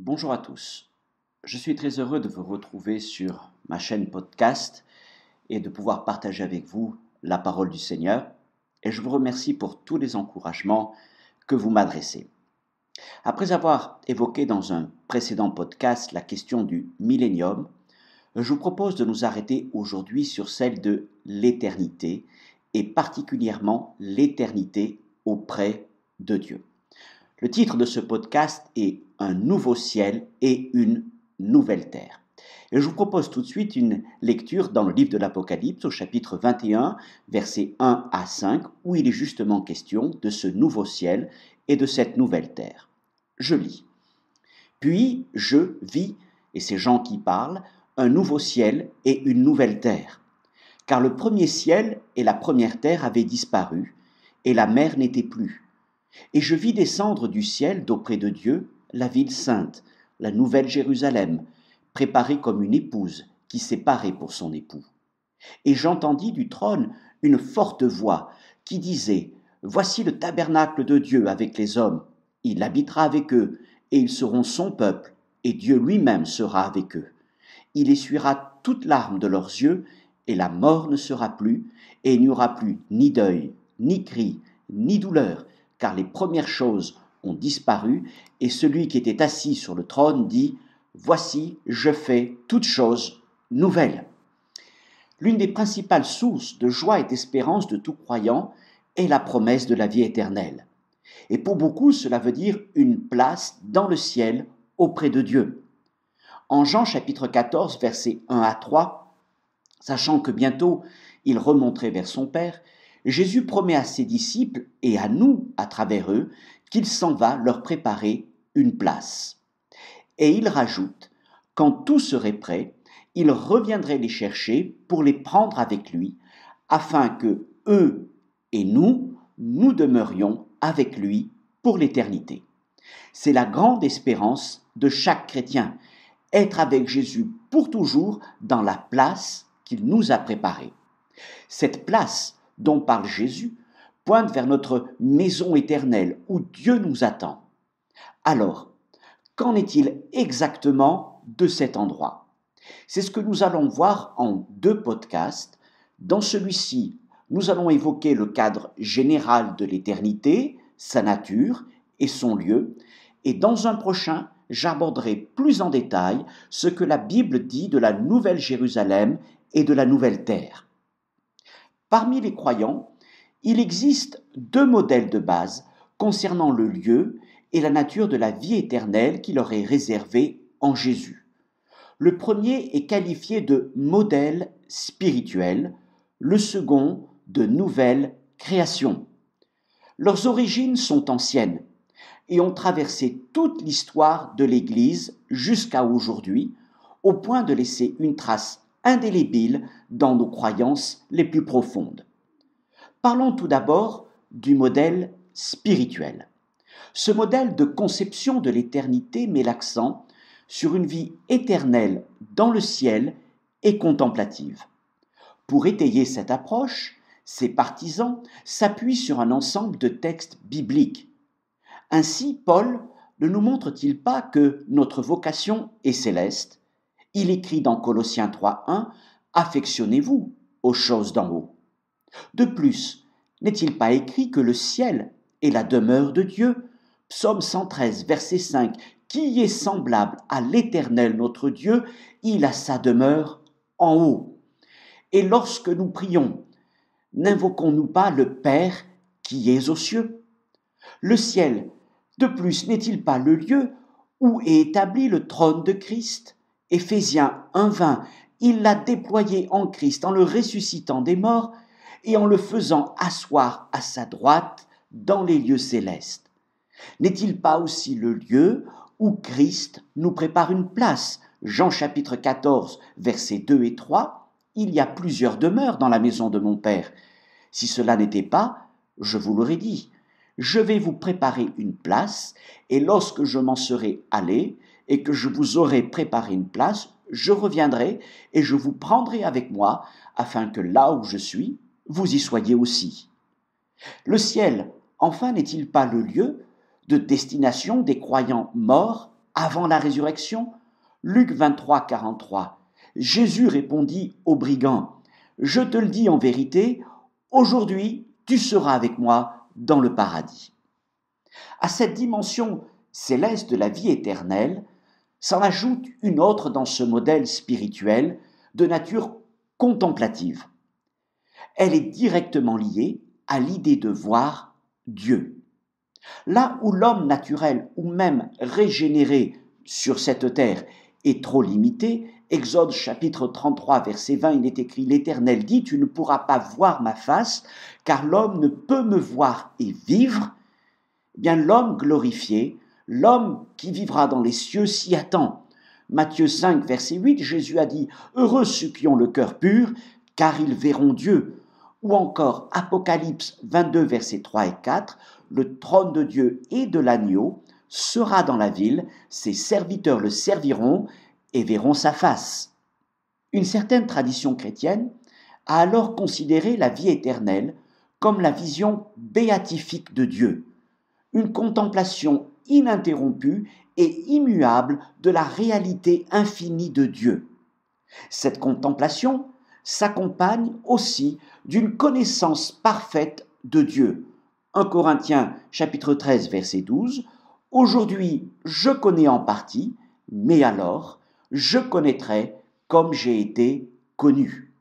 Bonjour à tous. Je suis très heureux de vous retrouver sur ma chaîne podcast et de pouvoir partager avec vous la parole du Seigneur. Et je vous remercie pour tous les encouragements que vous m'adressez. Après avoir évoqué dans un précédent podcast la question du millénium, je vous propose de nous arrêter aujourd'hui sur celle de l'éternité et particulièrement l'éternité auprès de Dieu. Le titre de ce podcast est un nouveau ciel et une nouvelle terre. Et je vous propose tout de suite une lecture dans le livre de l'Apocalypse au chapitre 21, versets 1 à 5, où il est justement question de ce nouveau ciel et de cette nouvelle terre. Je lis. Puis je vis, et c'est Jean qui parle, un nouveau ciel et une nouvelle terre. Car le premier ciel et la première terre avaient disparu, et la mer n'était plus. Et je vis descendre du ciel d'auprès de Dieu la ville sainte, la nouvelle Jérusalem, préparée comme une épouse qui s'est parée pour son époux. Et j'entendis du trône une forte voix qui disait Voici le tabernacle de Dieu avec les hommes, il habitera avec eux, et ils seront son peuple, et Dieu lui-même sera avec eux. Il essuiera toute larme de leurs yeux, et la mort ne sera plus, et il n'y aura plus ni deuil, ni cri, ni douleur, car les premières choses ont disparu, et celui qui était assis sur le trône dit, Voici, je fais toutes choses nouvelles. L'une des principales sources de joie et d'espérance de tout croyant est la promesse de la vie éternelle. Et pour beaucoup, cela veut dire une place dans le ciel auprès de Dieu. En Jean chapitre 14, versets 1 à 3, sachant que bientôt il remonterait vers son Père, Jésus promet à ses disciples et à nous, à travers eux, qu'il s'en va leur préparer une place. Et il rajoute, quand tout serait prêt, il reviendrait les chercher pour les prendre avec lui, afin que eux et nous, nous demeurions avec lui pour l'éternité. C'est la grande espérance de chaque chrétien, être avec Jésus pour toujours dans la place qu'il nous a préparée. Cette place, dont parle Jésus pointe vers notre maison éternelle où Dieu nous attend. Alors, qu'en est-il exactement de cet endroit C'est ce que nous allons voir en deux podcasts. Dans celui-ci, nous allons évoquer le cadre général de l'éternité, sa nature et son lieu, et dans un prochain, j'aborderai plus en détail ce que la Bible dit de la Nouvelle Jérusalem et de la Nouvelle Terre. Parmi les croyants, il existe deux modèles de base concernant le lieu et la nature de la vie éternelle qui leur est réservée en Jésus. Le premier est qualifié de modèle spirituel, le second de nouvelle création. Leurs origines sont anciennes et ont traversé toute l'histoire de l'Église jusqu'à aujourd'hui, au point de laisser une trace indélébile dans nos croyances les plus profondes. Parlons tout d'abord du modèle spirituel. Ce modèle de conception de l'éternité met l'accent sur une vie éternelle dans le ciel et contemplative. Pour étayer cette approche, ses partisans s'appuient sur un ensemble de textes bibliques. Ainsi, Paul ne nous montre-t-il pas que notre vocation est céleste il écrit dans Colossiens 3.1 Affectionnez-vous aux choses d'en haut. De plus, n'est-il pas écrit que le ciel est la demeure de Dieu Psaume 113, verset 5 Qui est semblable à l'Éternel notre Dieu Il a sa demeure en haut. Et lorsque nous prions, n'invoquons-nous pas le Père qui est aux cieux Le ciel, de plus, n'est-il pas le lieu où est établi le trône de Christ Éphésiens 1.20, il l'a déployé en Christ en le ressuscitant des morts et en le faisant asseoir à sa droite dans les lieux célestes. N'est-il pas aussi le lieu où Christ nous prépare une place Jean chapitre 14, versets 2 et 3, Il y a plusieurs demeures dans la maison de mon Père. Si cela n'était pas, je vous l'aurais dit. Je vais vous préparer une place, et lorsque je m'en serai allé, et que je vous aurai préparé une place, je reviendrai et je vous prendrai avec moi, afin que là où je suis, vous y soyez aussi. Le ciel, enfin, n'est-il pas le lieu de destination des croyants morts avant la résurrection Luc 23, 43. Jésus répondit aux brigands, Je te le dis en vérité, aujourd'hui tu seras avec moi dans le paradis. À cette dimension céleste de la vie éternelle, s'en ajoute une autre dans ce modèle spirituel de nature contemplative. Elle est directement liée à l'idée de voir Dieu. Là où l'homme naturel ou même régénéré sur cette terre est trop limité, Exode chapitre 33 verset 20, il est écrit L'Éternel dit, tu ne pourras pas voir ma face, car l'homme ne peut me voir et vivre. Eh bien l'homme glorifié L'homme qui vivra dans les cieux s'y attend. Matthieu 5, verset 8, Jésus a dit Heureux ceux qui ont le cœur pur, car ils verront Dieu. Ou encore Apocalypse 22, verset 3 et 4, Le trône de Dieu et de l'agneau sera dans la ville, ses serviteurs le serviront et verront sa face. Une certaine tradition chrétienne a alors considéré la vie éternelle comme la vision béatifique de Dieu, une contemplation ininterrompue et immuable de la réalité infinie de Dieu. Cette contemplation s'accompagne aussi d'une connaissance parfaite de Dieu. 1 Corinthiens chapitre 13 verset 12 Aujourd'hui, je connais en partie, mais alors, je connaîtrai comme j'ai été connu.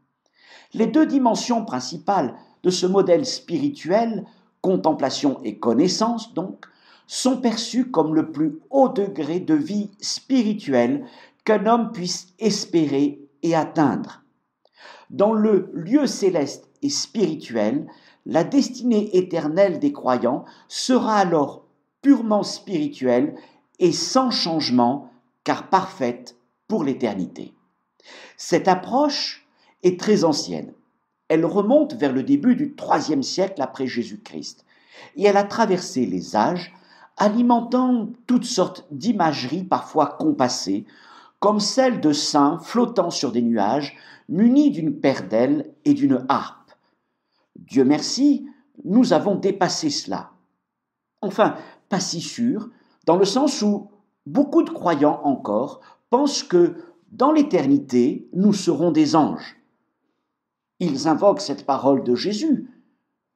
Les deux dimensions principales de ce modèle spirituel, contemplation et connaissance donc, sont perçus comme le plus haut degré de vie spirituelle qu'un homme puisse espérer et atteindre. Dans le lieu céleste et spirituel, la destinée éternelle des croyants sera alors purement spirituelle et sans changement, car parfaite pour l'éternité. Cette approche est très ancienne. Elle remonte vers le début du IIIe siècle après Jésus-Christ et elle a traversé les âges alimentant toutes sortes d'imageries parfois compassées, comme celle de saints flottant sur des nuages, munis d'une paire d'ailes et d'une harpe. Dieu merci, nous avons dépassé cela. Enfin, pas si sûr, dans le sens où beaucoup de croyants encore pensent que dans l'éternité, nous serons des anges. Ils invoquent cette parole de Jésus,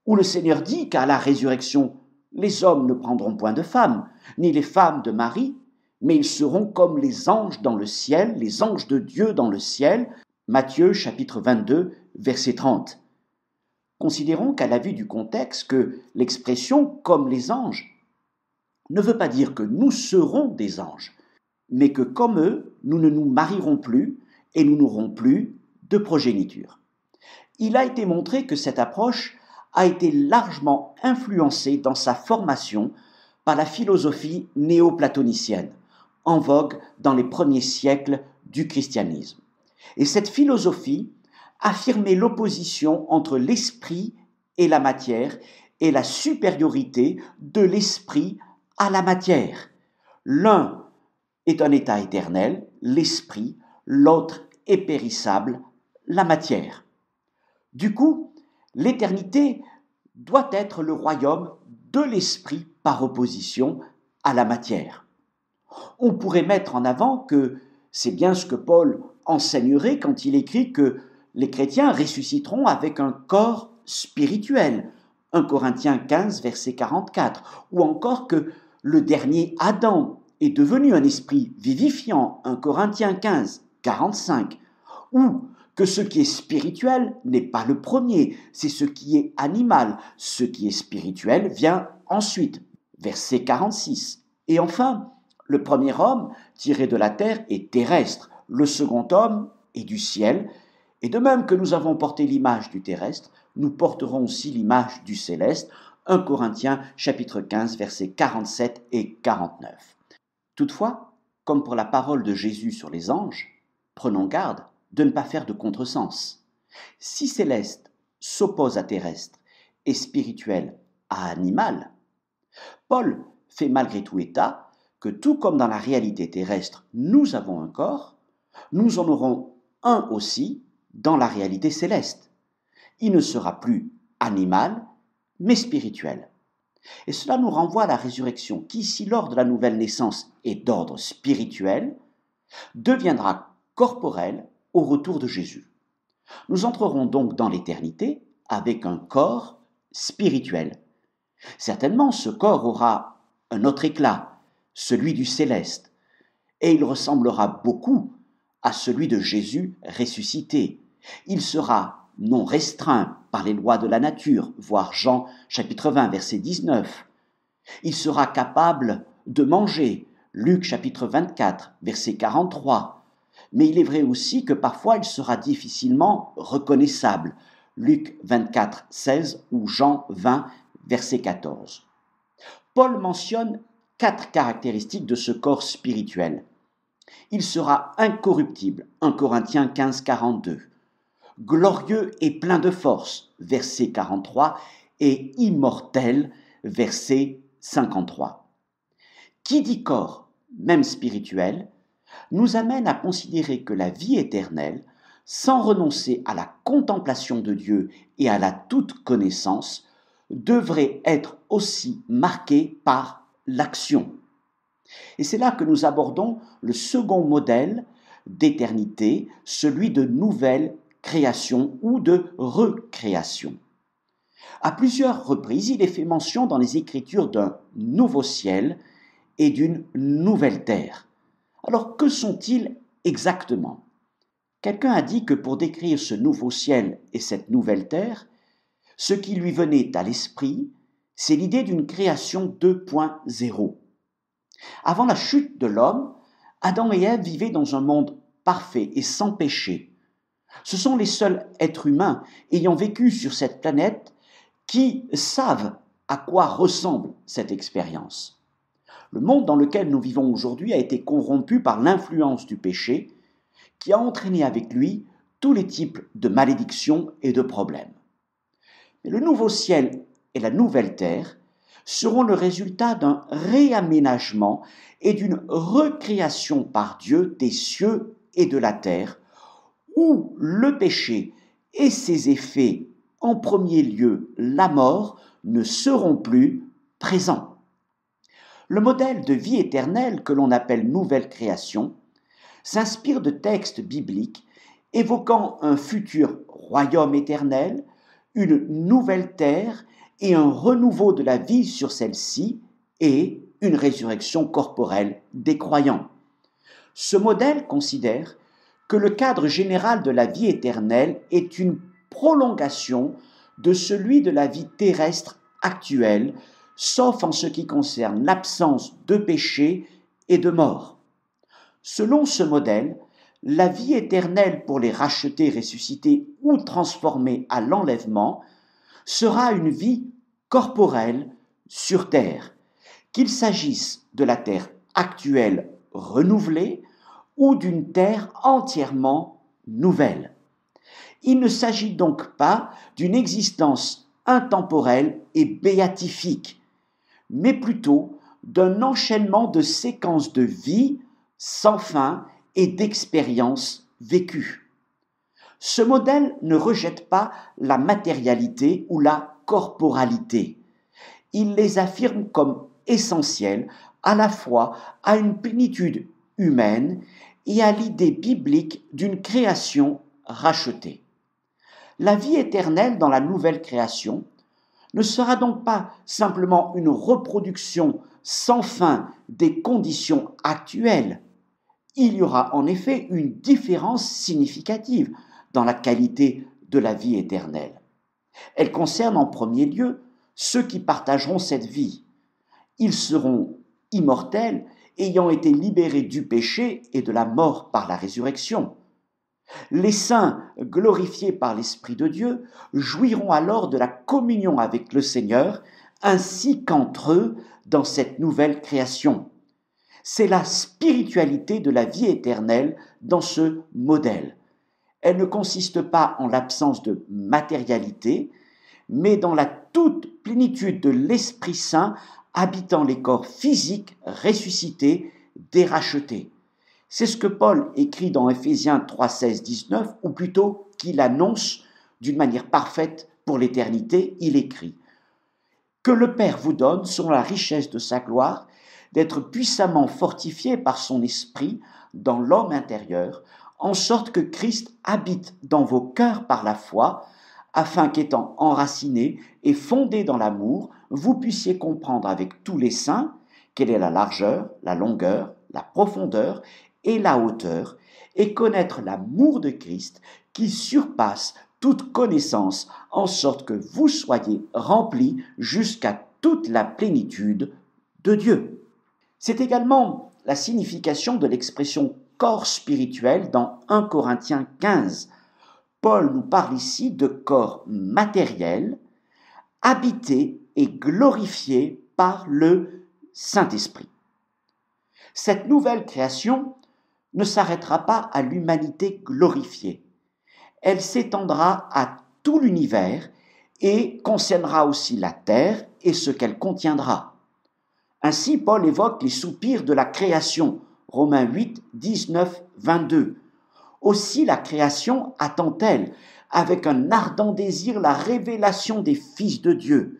où le Seigneur dit qu'à la résurrection, les hommes ne prendront point de femmes, ni les femmes de mari, mais ils seront comme les anges dans le ciel, les anges de Dieu dans le ciel. Matthieu chapitre 22, verset 30. Considérons qu'à la vue du contexte que l'expression comme les anges ne veut pas dire que nous serons des anges, mais que comme eux, nous ne nous marierons plus et nous n'aurons plus de progéniture. Il a été montré que cette approche a été largement influencé dans sa formation par la philosophie néoplatonicienne, en vogue dans les premiers siècles du christianisme. Et cette philosophie affirmait l'opposition entre l'esprit et la matière et la supériorité de l'esprit à la matière. L'un est un état éternel, l'esprit, l'autre est périssable, la matière. Du coup, L'éternité doit être le royaume de l'esprit par opposition à la matière. On pourrait mettre en avant que c'est bien ce que Paul enseignerait quand il écrit que les chrétiens ressusciteront avec un corps spirituel. 1 Corinthiens 15, verset 44. Ou encore que le dernier Adam est devenu un esprit vivifiant. 1 Corinthiens 15, 45 ou que ce qui est spirituel n'est pas le premier, c'est ce qui est animal. Ce qui est spirituel vient ensuite. Verset 46. Et enfin, le premier homme tiré de la terre est terrestre, le second homme est du ciel, et de même que nous avons porté l'image du terrestre, nous porterons aussi l'image du céleste. 1 Corinthiens chapitre 15 versets 47 et 49. Toutefois, comme pour la parole de Jésus sur les anges, prenons garde de ne pas faire de contresens. Si céleste s'oppose à terrestre et spirituel à animal, Paul fait malgré tout état que tout comme dans la réalité terrestre, nous avons un corps, nous en aurons un aussi dans la réalité céleste. Il ne sera plus animal, mais spirituel. Et cela nous renvoie à la résurrection qui, si lors de la nouvelle naissance est d'ordre spirituel, deviendra corporelle retour de Jésus. Nous entrerons donc dans l'éternité avec un corps spirituel. Certainement, ce corps aura un autre éclat, celui du céleste, et il ressemblera beaucoup à celui de Jésus ressuscité. Il sera non restreint par les lois de la nature, voir Jean chapitre 20 verset 19. Il sera capable de manger, Luc chapitre 24 verset 43 mais il est vrai aussi que parfois il sera difficilement reconnaissable. Luc 24, 16 ou Jean 20, verset 14. Paul mentionne quatre caractéristiques de ce corps spirituel. Il sera incorruptible, 1 Corinthiens 15, 42, glorieux et plein de force, verset 43, et immortel, verset 53. Qui dit corps, même spirituel, nous amène à considérer que la vie éternelle, sans renoncer à la contemplation de Dieu et à la toute connaissance, devrait être aussi marquée par l'action. Et c'est là que nous abordons le second modèle d'éternité, celui de nouvelle création ou de recréation. À plusieurs reprises, il est fait mention dans les Écritures d'un nouveau ciel et d'une nouvelle terre. Alors que sont-ils exactement Quelqu'un a dit que pour décrire ce nouveau ciel et cette nouvelle terre, ce qui lui venait à l'esprit, c'est l'idée d'une création 2.0. Avant la chute de l'homme, Adam et Ève vivaient dans un monde parfait et sans péché. Ce sont les seuls êtres humains ayant vécu sur cette planète qui savent à quoi ressemble cette expérience. Le monde dans lequel nous vivons aujourd'hui a été corrompu par l'influence du péché, qui a entraîné avec lui tous les types de malédictions et de problèmes. Mais le nouveau ciel et la nouvelle terre seront le résultat d'un réaménagement et d'une recréation par Dieu des cieux et de la terre, où le péché et ses effets, en premier lieu la mort, ne seront plus présents le modèle de vie éternelle que l'on appelle nouvelle création s'inspire de textes bibliques évoquant un futur royaume éternel, une nouvelle terre et un renouveau de la vie sur celle-ci et une résurrection corporelle des croyants. Ce modèle considère que le cadre général de la vie éternelle est une prolongation de celui de la vie terrestre actuelle sauf en ce qui concerne l'absence de péché et de mort. Selon ce modèle, la vie éternelle pour les rachetés, ressuscités ou transformés à l'enlèvement sera une vie corporelle sur terre, qu'il s'agisse de la terre actuelle renouvelée ou d'une terre entièrement nouvelle. Il ne s'agit donc pas d'une existence intemporelle et béatifique, mais plutôt d'un enchaînement de séquences de vie sans fin et d'expériences vécues. Ce modèle ne rejette pas la matérialité ou la corporalité. Il les affirme comme essentielles à la fois à une plénitude humaine et à l'idée biblique d'une création rachetée. La vie éternelle dans la nouvelle création ne sera donc pas simplement une reproduction sans fin des conditions actuelles. Il y aura en effet une différence significative dans la qualité de la vie éternelle. Elle concerne en premier lieu ceux qui partageront cette vie. Ils seront immortels, ayant été libérés du péché et de la mort par la résurrection. Les saints, glorifiés par l'Esprit de Dieu, jouiront alors de la communion avec le Seigneur, ainsi qu'entre eux dans cette nouvelle création. C'est la spiritualité de la vie éternelle dans ce modèle. Elle ne consiste pas en l'absence de matérialité, mais dans la toute plénitude de l'Esprit Saint habitant les corps physiques ressuscités, dérachetés. C'est ce que Paul écrit dans Ephésiens 3, 16, 19, ou plutôt qu'il annonce d'une manière parfaite pour l'éternité. Il écrit Que le Père vous donne, selon la richesse de sa gloire, d'être puissamment fortifié par son esprit dans l'homme intérieur, en sorte que Christ habite dans vos cœurs par la foi, afin qu'étant enraciné et fondé dans l'amour, vous puissiez comprendre avec tous les saints quelle est la largeur, la longueur, la profondeur et la hauteur, et connaître l'amour de Christ qui surpasse toute connaissance, en sorte que vous soyez remplis jusqu'à toute la plénitude de Dieu. C'est également la signification de l'expression corps spirituel dans 1 Corinthiens 15. Paul nous parle ici de corps matériel, habité et glorifié par le Saint-Esprit. Cette nouvelle création ne s'arrêtera pas à l'humanité glorifiée. Elle s'étendra à tout l'univers et concernera aussi la terre et ce qu'elle contiendra. Ainsi, Paul évoque les soupirs de la création, Romains 8, 19, 22. Aussi la création attend-elle avec un ardent désir la révélation des fils de Dieu,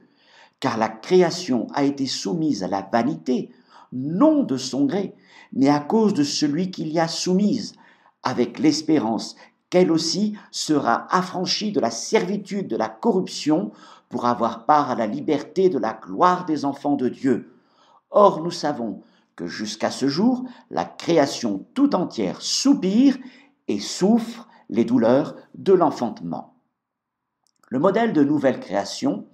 car la création a été soumise à la vanité non de son gré, mais à cause de celui qui l'y a soumise, avec l'espérance qu'elle aussi sera affranchie de la servitude de la corruption pour avoir part à la liberté de la gloire des enfants de Dieu. Or nous savons que jusqu'à ce jour, la création tout entière soupire et souffre les douleurs de l'enfantement. Le modèle de nouvelle création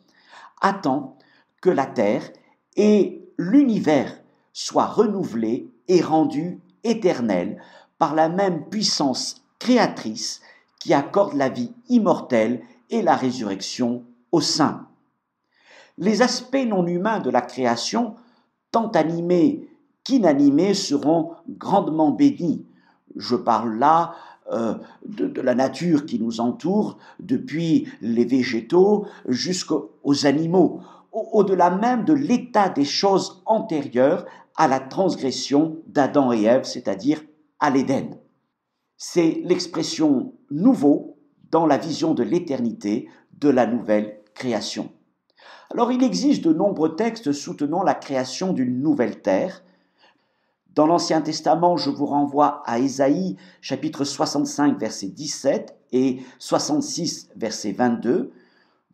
attend que la terre et l'univers soit renouvelée et rendu éternel par la même puissance créatrice qui accorde la vie immortelle et la résurrection aux saints. Les aspects non humains de la création, tant animés qu'inanimés, seront grandement bénis. Je parle là euh, de, la nature qui nous entoure, depuis les végétaux jusqu'aux animaux, au-delà même de l'état des choses antérieures à la transgression d'Adam et Ève, c'est-à-dire à, l'Éden. C'est l'expression nouveau dans la vision de l'éternité de la nouvelle création. Alors il existe de nombreux textes soutenant la création d'une nouvelle terre. Dans l'Ancien Testament, je vous renvoie à Ésaïe chapitre 65 verset 17 et 66 verset 22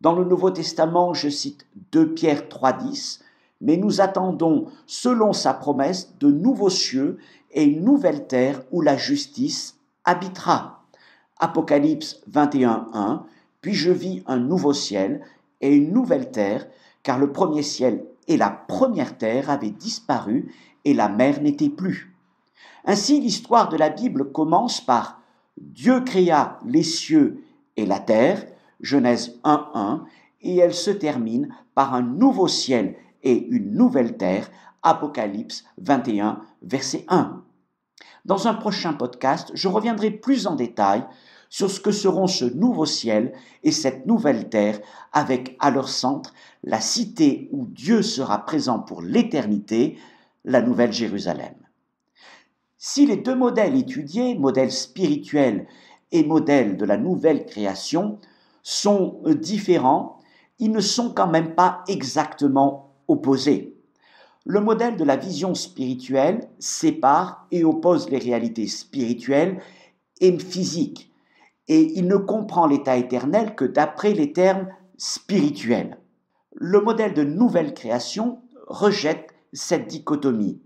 dans le Nouveau Testament, je cite 2 Pierre 3.10, mais nous attendons, selon sa promesse, de nouveaux cieux et une nouvelle terre où la justice habitera. Apocalypse 21.1, puis je vis un nouveau ciel et une nouvelle terre, car le premier ciel et la première terre avaient disparu et la mer n'était plus. Ainsi, l'histoire de la Bible commence par Dieu créa les cieux et la terre, Genèse 1.1, et elle se termine par un nouveau ciel et une nouvelle terre, Apocalypse 21, verset 1. Dans un prochain podcast, je reviendrai plus en détail sur ce que seront ce nouveau ciel et cette nouvelle terre, avec à leur centre la cité où Dieu sera présent pour l'éternité, la Nouvelle Jérusalem. Si les deux modèles étudiés, modèle spirituel et modèle de la nouvelle création, sont euh, différents, ils ne sont quand même pas exactement opposés. Le modèle de la vision spirituelle sépare et oppose les réalités spirituelles et physiques, et il ne comprend l'état éternel que d'après les termes spirituels. Le modèle de nouvelle création rejette cette dichotomie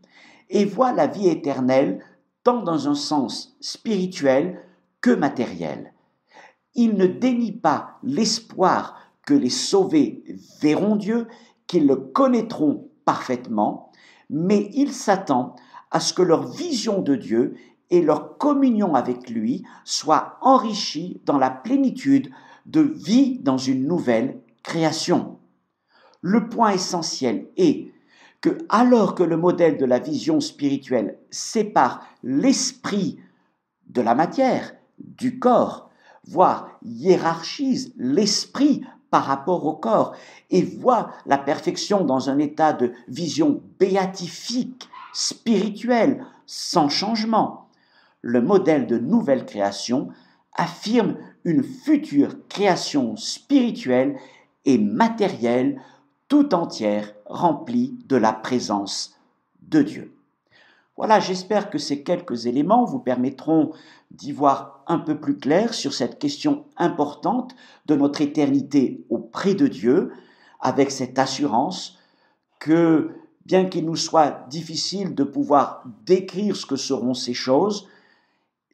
et voit la vie éternelle tant dans un sens spirituel que matériel. Il ne dénie pas l'espoir que les sauvés verront Dieu, qu'ils le connaîtront parfaitement, mais il s'attend à ce que leur vision de Dieu et leur communion avec lui soient enrichies dans la plénitude de vie dans une nouvelle création. Le point essentiel est que alors que le modèle de la vision spirituelle sépare l'esprit de la matière, du corps, voire hiérarchise l'esprit par rapport au corps et voit la perfection dans un état de vision béatifique, spirituelle, sans changement. Le modèle de nouvelle création affirme une future création spirituelle et matérielle tout entière remplie de la présence de Dieu. Voilà, j'espère que ces quelques éléments vous permettront d'y voir un peu plus clair sur cette question importante de notre éternité auprès de Dieu, avec cette assurance que, bien qu'il nous soit difficile de pouvoir décrire ce que seront ces choses,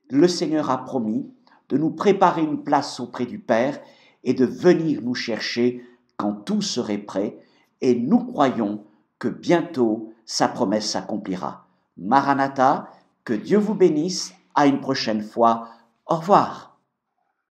le Seigneur a promis de nous préparer une place auprès du Père et de venir nous chercher quand tout serait prêt, et nous croyons que bientôt sa promesse s'accomplira. Maranatha, que Dieu vous bénisse, à une prochaine fois, au revoir.